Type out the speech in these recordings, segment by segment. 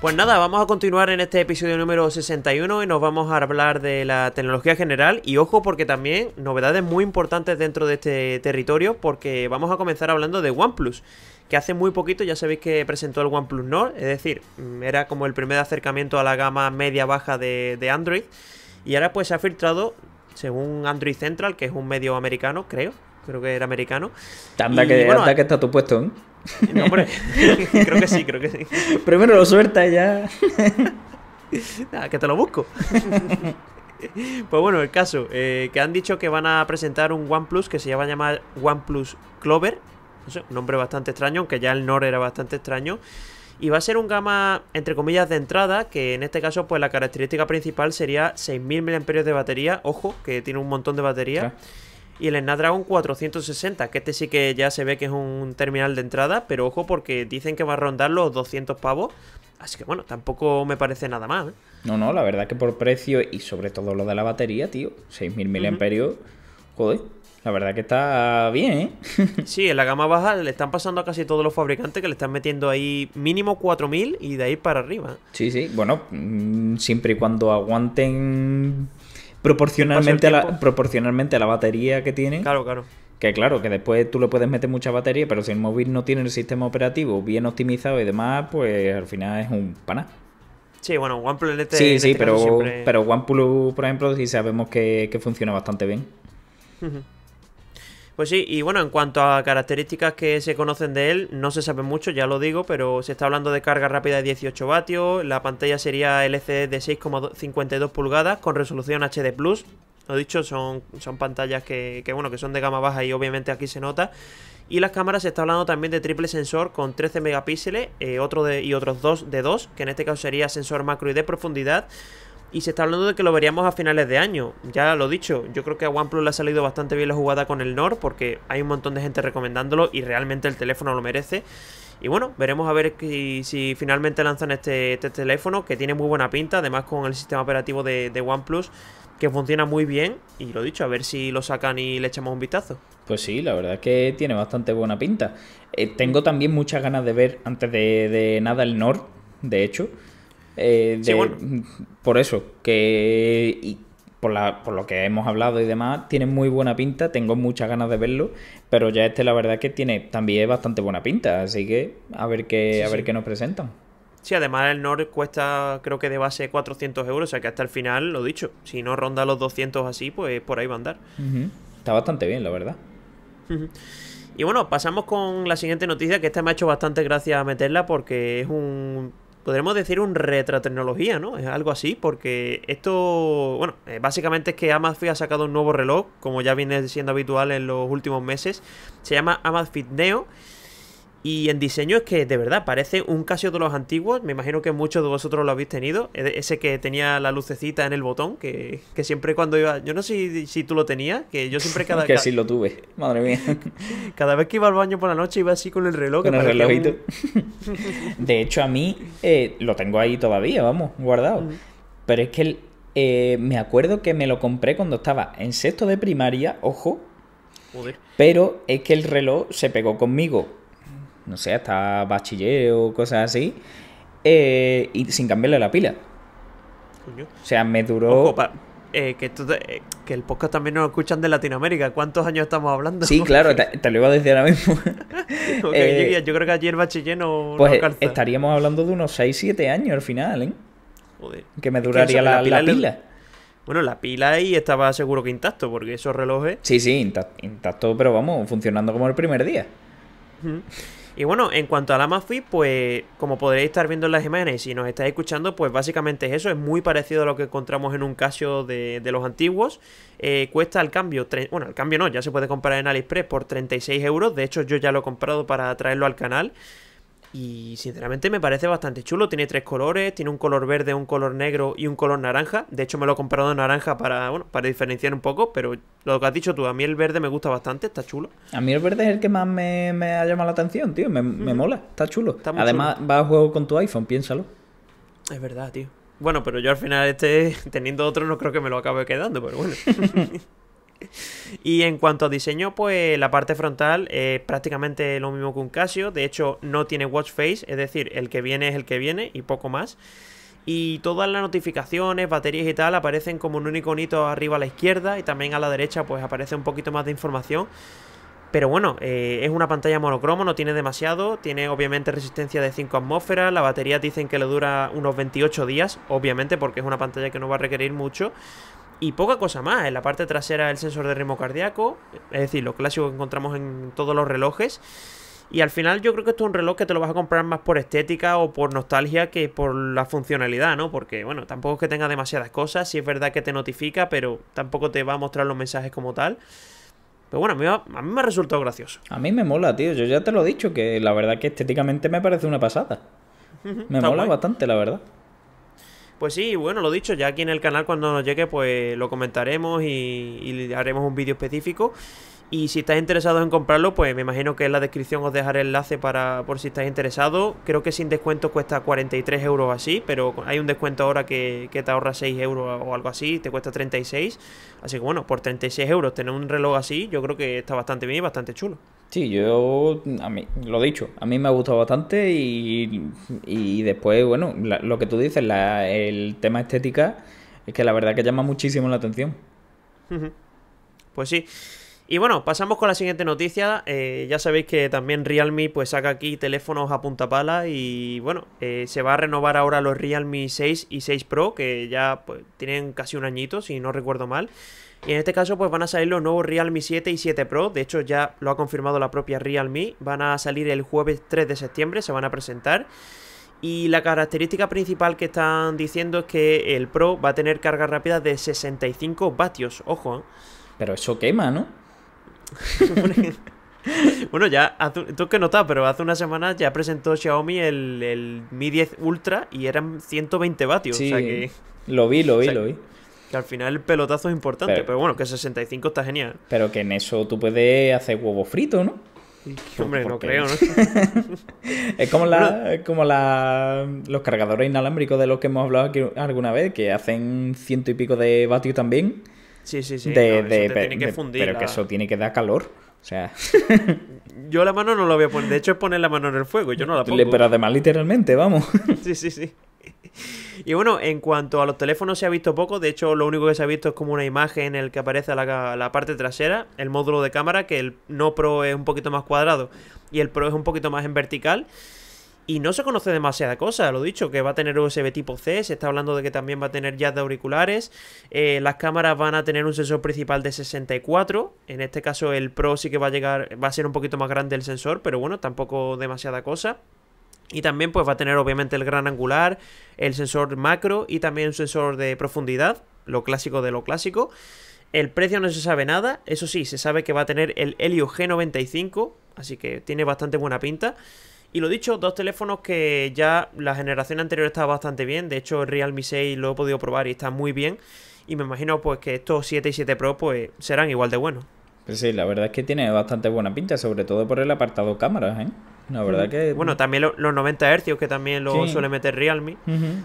Pues nada, vamos a continuar en este episodio número 61 y nos vamos a hablar de la tecnología general y ojo porque también novedades muy importantes dentro de este territorio porque vamos a comenzar hablando de OnePlus que hace muy poquito ya sabéis que presentó el OnePlus Nord, es decir, mm, era como el primer acercamiento a la gama media-baja de, Android y ahora pues se ha filtrado según Android Central, que es un medio americano, creo, creo que era americano. Tanda que, que está tu puesto, ¿eh? No, hombre, creo que sí, creo que sí. Primero lo suelta ya. Nada, ah, que te lo busco. Pues bueno, el caso, eh, que han dicho que van a presentar un OnePlus que se va a llamar OnePlus Clover. No sé, un nombre bastante extraño, aunque ya el Nord era bastante extraño. Y va a ser un gama, entre comillas, de entrada, que en este caso, pues la característica principal sería 6.000 mAh de batería. Ojo, que tiene un montón de batería y el Snapdragon 460, que este sí que ya se ve que es un terminal de entrada, pero ojo porque dicen que va a rondar los 200 pavos, así que bueno, tampoco me parece nada mal. ¿eh? No, no, la verdad que por precio y sobre todo lo de la batería, tío, 6.000 mAh, joder, la verdad que está bien, ¿eh? sí, en la gama baja le están pasando a casi todos los fabricantes que le están metiendo ahí mínimo 4.000 y de ahí para arriba. Sí, sí, bueno, mm, siempre y cuando aguanten proporcionalmente a, la, proporcionalmente a la batería que tiene. Claro, claro. Que claro, que después tú le puedes meter mucha batería, pero si el móvil no tiene el sistema operativo bien optimizado y demás, pues al final es un paná. Sí, bueno, OnePlus en Sí, sí, este pero, pero OnePlus, por ejemplo, sí sabemos que, funciona bastante bien. Pues sí, y bueno, en cuanto a características que se conocen de él, no se sabe mucho, ya lo digo, pero se está hablando de carga rápida de 18 vatios, la pantalla sería LCD de 6,52 pulgadas con resolución HD+, lo dicho, son, son pantallas que, bueno, que son de gama baja y obviamente aquí se nota. Y las cámaras se está hablando también de triple sensor con 13 megapíxeles eh, otro de, y otros dos de 2, que en este caso sería sensor macro y de profundidad. Y se está hablando de que lo veríamos a finales de año. Ya lo he dicho, yo creo que a OnePlus le ha salido bastante bien la jugada con el Nord porque hay un montón de gente recomendándolo y realmente el teléfono lo merece. Y bueno, veremos a ver si, finalmente lanzan este, este, teléfono que tiene muy buena pinta, además con el sistema operativo de, OnePlus que funciona muy bien. Y lo dicho, a ver si lo sacan y le echamos un vistazo. Pues sí, la verdad es que tiene bastante buena pinta. Eh, tengo también muchas ganas de ver antes de, de nada el Nord, de hecho. Eh, por eso, que por, lo que hemos hablado y demás, tiene muy buena pinta, tengo muchas ganas de verlo, pero ya este la verdad que tiene también bastante buena pinta, así que a ver qué, a ver qué nos presentan. Sí, además el Nord cuesta creo que de base 400 euros, o sea que hasta el final, lo dicho, si no ronda los 200 así, pues por ahí va a andar. Está bastante bien, la verdad. Y bueno, pasamos con la siguiente noticia, que esta me ha hecho bastante gracia meterla porque es un podremos decir un retratecnología, ¿no? Es algo así, porque esto, bueno, eh, básicamente es que Amazfit ha sacado un nuevo reloj, como ya viene siendo habitual en los últimos meses, se llama Amazfit Neo y en diseño es que de verdad parece un Casio de los antiguos. Me imagino que muchos de vosotros lo habéis tenido. E, ese que tenía la lucecita en el botón, que, siempre cuando iba. Yo no sé si, tú lo tenías, que yo siempre cada. que sí lo tuve, madre mía. cada vez que iba al baño por la noche iba así con el reloj. Con el relojito. de hecho, a mí eh, lo tengo ahí todavía, vamos, guardado. Pero es que eh, me acuerdo que me lo compré cuando estaba en sexto de primaria, ojo. Joder. Pero es que el reloj se pegó conmigo no sé, hasta bachiller o cosas así, eh, y sin cambiarle la pila. Coño. O sea, me duró... Eh, eh, que, el podcast también nos escuchan de Latinoamérica. ¿Cuántos años estamos hablando? Sí, claro, te, lo iba a decir ahora mismo. yo, creo que allí el bachiller no. Pues estaríamos hablando de unos 6-7 años al final, ¿eh? Joder. Que me duraría la, pila. Bueno, la pila ahí estaba seguro que intacto, porque esos relojes. Sí, sí, intacto, pero vamos, funcionando como el primer día. Y bueno, en cuanto a la Mafi, pues como podréis estar viendo en las imágenes y si nos estáis escuchando, pues básicamente es eso, es muy parecido a lo que encontramos en un Casio de, los antiguos. Eh, cuesta al cambio, bueno, al cambio no, ya se puede comprar en AliExpress por 36 euros, de hecho yo ya lo he comprado para traerlo al canal. Y sinceramente me parece bastante chulo. Tiene tres colores, tiene un color verde, un color negro y un color naranja. De hecho me lo he comprado en naranja para, bueno, para diferenciar un poco, pero lo que has dicho tú, a mí el verde me gusta bastante, está chulo. A mí el verde es el que más me, ha llamado la atención, tío. Me, mola, está chulo. Además va a juego con tu iPhone, piénsalo. Es verdad, tío. Bueno, pero yo al final este, teniendo otro, no creo que me lo acabe quedando, pero bueno. y en cuanto a diseño, pues la parte frontal es prácticamente lo mismo que un Casio. De hecho, no tiene watch face, es decir, el que viene es el que viene y poco más. Y todas las notificaciones, baterías y tal aparecen como un único hito arriba a la izquierda y también a la derecha pues aparece un poquito más de información. Pero bueno, eh, es una pantalla monocromo, no tiene demasiado, tiene obviamente resistencia de 5 atmósferas, la batería dicen que le dura unos 28 días, obviamente porque es una pantalla que no va a requerir mucho. Y poca cosa más, en la parte trasera el sensor de ritmo cardíaco, es decir, lo clásico que encontramos en todos los relojes. Y al final yo creo que esto es un reloj que te lo vas a comprar más por estética o por nostalgia que por la funcionalidad, ¿no? Porque, bueno, tampoco es que tenga demasiadas cosas, sí es verdad que te notifica, pero tampoco te va a mostrar los mensajes como tal. Pero bueno, a mí, me ha resultado gracioso. A mí me mola, tío, yo ya te lo he dicho, que la verdad que estéticamente me parece una pasada. Me mola bastante, la verdad. Pues sí, bueno, lo dicho, ya aquí en el canal cuando nos llegue, pues lo comentaremos y, haremos un vídeo específico. Y si estáis interesados en comprarlo, pues me imagino que en la descripción os dejaré el enlace para por si estáis interesados. Creo que sin descuento cuesta 43 euros así, pero hay un descuento ahora que, que te ahorra 6 euros o algo así, te cuesta 36. Así que bueno, por 36 euros tener un reloj así, yo creo que está bastante bien y bastante chulo. Sí, yo, a mí, lo dicho, a mí me ha gustado bastante y, después, bueno, lo que tú dices, la, el tema estética, es que la verdad que llama muchísimo la atención. Pues sí. Y bueno, pasamos con la siguiente noticia. Eh, ya sabéis que también Realme pues saca aquí teléfonos a punta pala y bueno, eh, se va a renovar ahora los Realme 6 y 6 Pro, que ya pues, tienen casi un añito, si no recuerdo mal. Y en este caso pues van a salir los nuevos Realme 7 y 7 Pro, de hecho ya lo ha confirmado la propia Realme, van a salir el jueves 3 de septiembre, se van a presentar. Y la característica principal que están diciendo es que el Pro va a tener carga rápida de 65 vatios, ojo. ¿eh? Pero eso quema, ¿no? bueno, ya, tú que notas, pero hace una semana ya presentó Xiaomi el, Mi 10 Ultra y eran 120 vatios. Sí, lo vi, lo vi, lo vi. Que al final el pelotazo es importante, pero, bueno, que 65 está genial. Pero que en eso tú puedes hacer huevo frito, ¿no? Hombre, no creo, ¿no? es como, la, como la, los cargadores inalámbricos de los que hemos hablado aquí alguna vez, que hacen ciento y pico de vatios también. Sí, sí, sí. De, pero que eso tiene que dar calor. O sea. yo la mano no la voy a poner. De hecho, es poner la mano en el fuego. Yo no la pongo. Pero además, literalmente, vamos. sí, sí, sí. Y bueno, en cuanto a los teléfonos se ha visto poco, de hecho lo único que se ha visto es como una imagen en la que aparece la, la parte trasera, el módulo de cámara, que el no Pro es un poquito más cuadrado y el Pro es un poquito más en vertical. Y no se conoce demasiada cosa, lo dicho, que va a tener USB tipo C, se está hablando de que también va a tener jazz de auriculares, eh, las cámaras van a tener un sensor principal de 64, en este caso el Pro sí que va a llegar, va a ser un poquito más grande el sensor, pero bueno, tampoco demasiada cosa. Y también pues va a tener obviamente el gran angular, el sensor macro y también un sensor de profundidad, lo clásico de lo clásico. El precio no se sabe nada, eso sí, se sabe que va a tener el Helio G95, así que tiene bastante buena pinta. Y lo dicho, dos teléfonos que ya la generación anterior estaba bastante bien. De hecho, el Realme 6 lo he podido probar y está muy bien. Y me imagino pues que estos 7 y 7 Pro pues serán igual de buenos. Pues sí, la verdad es que tiene bastante buena pinta, sobre todo por el apartado cámaras, ¿eh? La verdad mm. que... Bueno, también los 90 Hz que también lo suele meter Realme.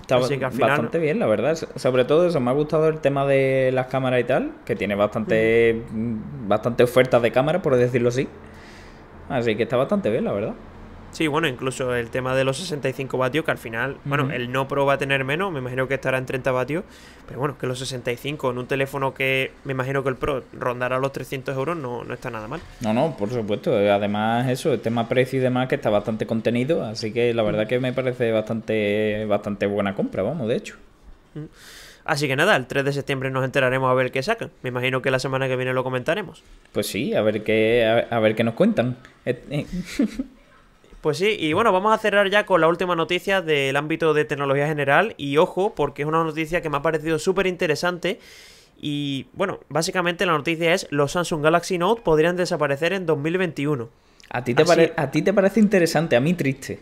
Está bastante bien, la verdad. Sobre todo eso, me ha gustado el tema de las cámaras y tal, que tiene bastante, bastante ofertas de cámara, por decirlo así. Así que está bastante bien, la verdad. Sí, bueno, incluso el tema de los 65 vatios, que al final, bueno, el no pro va a tener menos, me imagino que estará en 30 vatios, pero bueno, que los 65 en un teléfono que me imagino que el pro rondará los 300 euros no, está nada mal. No, no, por supuesto, eh, además eso, el tema precio y demás que está bastante contenido, así que la verdad que me parece bastante, bastante buena compra, vamos, de hecho. Así que nada, el 3 de septiembre nos enteraremos a ver qué sacan. Me imagino que la semana que viene lo comentaremos. Pues sí, a ver qué, a, ver qué nos cuentan. Eh, eh. Pues sí, y bueno, vamos a cerrar ya con la última noticia del ámbito de tecnología general. Y ojo, porque es una noticia que me ha parecido súper interesante. Y bueno, básicamente la noticia es los Samsung Galaxy Note podrían desaparecer en 2021. A ti te, a ti te parece interesante, a mí triste.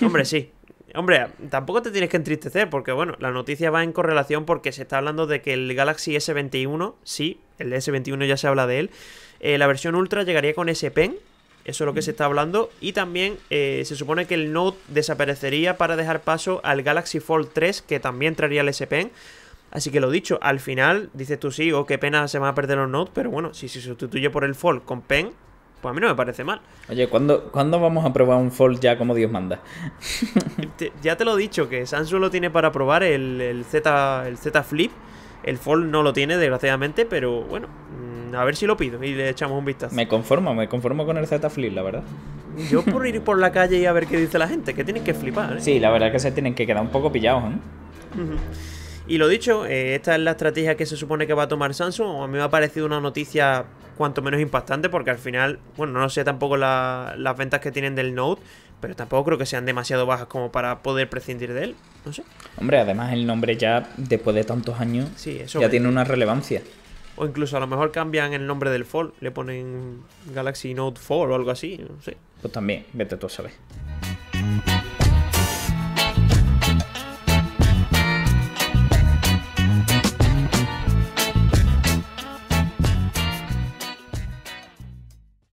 Hombre, sí. Hombre, tampoco te tienes que entristecer porque, bueno, la noticia va en correlación porque se está hablando de que el Galaxy S21, sí, el S21 ya se habla de él, eh, la versión Ultra llegaría con S Pen, eso es lo que se está hablando. Y también eh, se supone que el Note desaparecería para dejar paso al Galaxy Fold 3, que también traería el S Pen. Así que lo dicho, al final dices tú sí, o oh, qué pena se van a perder los Note, pero bueno, si se sustituye por el Fold con Pen, pues a mí no me parece mal. Oye, ¿cuándo, vamos a probar un Fold ya como Dios manda? ya te lo he dicho, que Samsung lo tiene para probar el, Z, el Z Flip. El Fold no lo tiene, desgraciadamente, pero bueno, a ver si lo pido y le echamos un vistazo. Me conformo, me conformo con el Z Flip, la verdad. Yo por ir por la calle y a ver qué dice la gente, que tienen que flipar. ¿eh? Sí, la verdad es que se tienen que quedar un poco pillados. ¿eh? Y lo dicho, eh, esta es la estrategia que se supone que va a tomar Samsung. A mí me ha parecido una noticia cuanto menos impactante porque al final, bueno, no sé tampoco las ventas que tienen del Note, pero tampoco creo que sean demasiado bajas como para poder prescindir de él. No sé. Hombre, además el nombre ya, después de tantos años, sí, eso ya tiene una relevancia. O incluso a lo mejor cambian el nombre del fall le ponen Galaxy Note 4 o algo así, no sé. Pues también, vete tú a saber.